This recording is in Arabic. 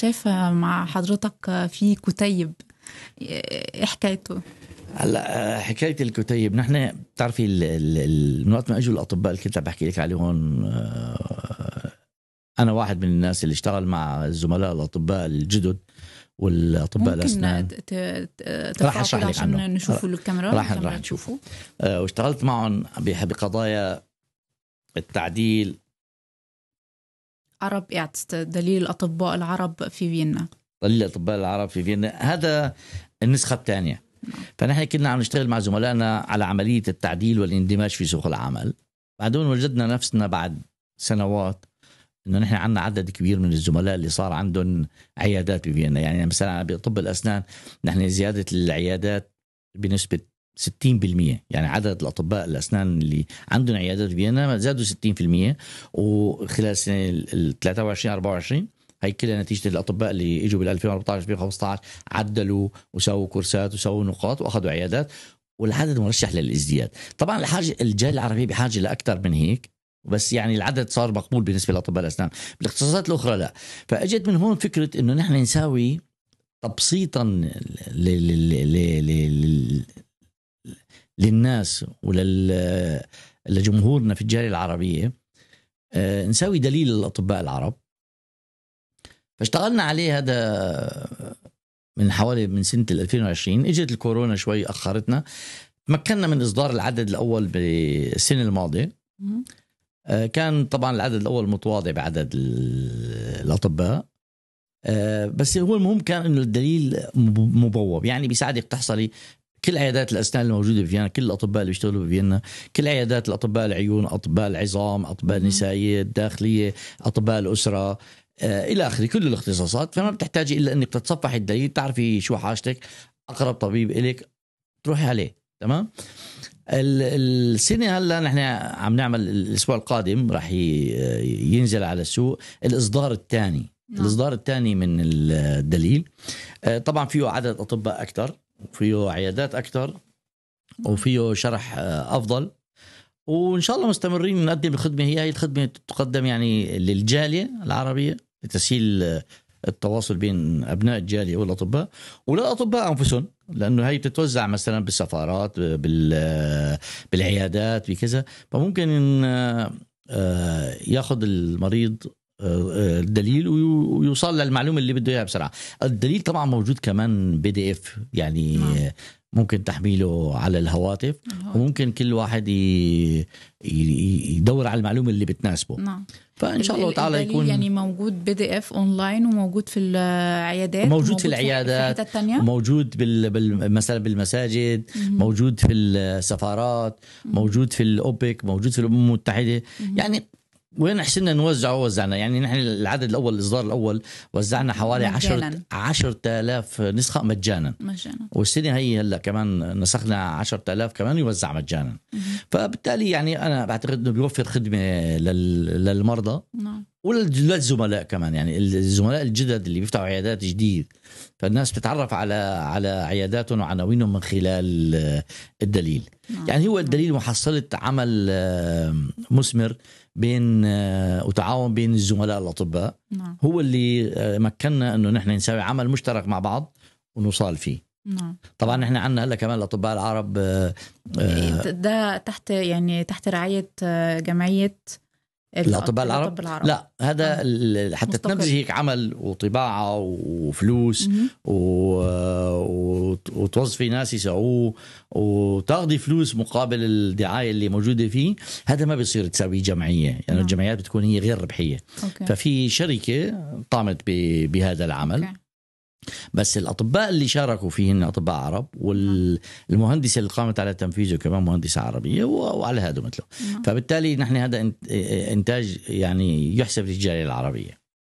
شايفة مع حضرتك في كتيب ايه حكايته؟ هلا حكايه الكتيب نحن بتعرفي من وقت ما اجوا الاطباء اللي كنت بحكي لك عليهم آه، انا واحد من الناس اللي اشتغل مع الزملاء الاطباء الجدد والاطباء الاسنان راح اشرح لك عنه نشوفه الكاميرا راح راح نشوفه آه، واشتغلت معهم بقضايا التعديل عرب ارتست دليل الأطباء العرب في فيينا دليل الأطباء العرب في فيينا هذا النسخة الثانية فنحن كنا عم نشتغل مع زملائنا على عملية التعديل والاندماج في سوق العمل بعدين وجدنا نفسنا بعد سنوات انه نحن عندنا عدد كبير من الزملاء اللي صار عندهم عيادات بفيينا يعني مثلا بطب الاسنان نحن زياده العيادات بنسبه 60% يعني عدد الاطباء الاسنان اللي عندهم عيادات فيينا زادوا 60% وخلال السنه 23 24 هي كلها نتيجه الاطباء اللي اجوا بال 2014 2015 عدلوا وسووا كورسات وسووا نقاط واخذوا عيادات والعدد مرشح للازدياد طبعا الحاجه الجاليه العربيه بحاجه لاكثر من هيك بس يعني العدد صار مقبول بالنسبه لاطباء الاسنان بالاختصاصات الاخرى لا فاجت من هون فكره انه نحن نساوي تبسيطا للناس ولجمهورنا في الجاليه العربيه آه، نسوي دليل للاطباء العرب فاشتغلنا عليه هذا من حوالي من سنه 2020 اجت الكورونا شوي اخرتنا تمكنا من اصدار العدد الاول بالسنه الماضيه آه، كان طبعا العدد الاول متواضع بعدد الاطباء آه، بس هو المهم كان انه الدليل مبوب يعني بيساعدك تحصلي كل عيادات الاسنان الموجوده بفيينا كل الاطباء اللي بيشتغلوا بفيينا كل عيادات الاطباء العيون اطباء العظام اطباء النسائيه الداخليه اطباء الاسره آه الى اخره كل الاختصاصات فما بتحتاجي الا انك تتصفحي الدليل تعرفي شو حاجتك اقرب طبيب الك تروحي عليه تمام السنه هلا نحن عم نعمل الاسبوع القادم راح ينزل على السوق الاصدار الثاني نعم. الاصدار الثاني من الدليل آه، طبعا فيه عدد اطباء اكثر فيه عيادات اكثر وفيه شرح آه، افضل وان شاء الله مستمرين نقدم الخدمه هي هي الخدمه تقدم يعني للجاليه العربيه لتسهيل آه، التواصل بين ابناء الجاليه والاطباء وللاطباء انفسهم لانه هي بتتوزع مثلا بالسفارات بال آه، بالعيادات بكذا فممكن ياخذ المريض الدليل ويوصل للمعلومه اللي بده اياها بسرعه الدليل طبعا موجود كمان بي دي اف يعني نعم. ممكن تحميله على الهواتف وممكن كل واحد يدور على المعلومه اللي بتناسبه نعم فان شاء الله تعالى يكون يعني موجود بي دي اف اونلاين وموجود في العيادات موجود, موجود في العيادات في موجود بال... بال... مثلا بالمساجد مم. موجود في السفارات مم. موجود في الاوبك موجود في الامم المتحده مم. يعني وين حسنا نوزعه وزعنا يعني نحن العدد الاول الاصدار الاول وزعنا حوالي 10 10000 نسخه مجانا مجانا والسنه هي هلا كمان نسخنا 10000 كمان يوزع مجانا مم. فبالتالي يعني انا بعتقد انه بيوفر خدمه للمرضى نعم وللزملاء كمان يعني الزملاء الجدد اللي بيفتحوا عيادات جديد فالناس بتتعرف على على عياداتهم وعناوينهم من خلال آه، الدليل نعم. يعني هو الدليل محصلة عمل آه، مثمر بين آه، وتعاون بين الزملاء الأطباء نعم. هو اللي مكننا أنه نحن نسوي عمل مشترك مع بعض ونوصل فيه نعم. طبعا نحن عندنا هلا كمان الاطباء العرب إيه، ده تحت يعني تحت رعايه جمعيه الاطباء العرب, العرب, العرب لا هذا آه. حتى مستقل. هيك عمل وطباعه وفلوس و... وتوظفي ناس يسعوه وتاخذي فلوس مقابل الدعايه اللي موجوده فيه هذا ما بيصير تساوي جمعيه يعني نعم. الجمعيات بتكون هي غير ربحيه أوكي. ففي شركه قامت ب... بهذا العمل أوكي. بس الاطباء اللي شاركوا فيه هن اطباء عرب والمهندسه اللي قامت على تنفيذه كمان مهندسه عربيه وعلى هذا مثله نعم. فبالتالي نحن هذا انتاج يعني يحسب للجاليه العربيه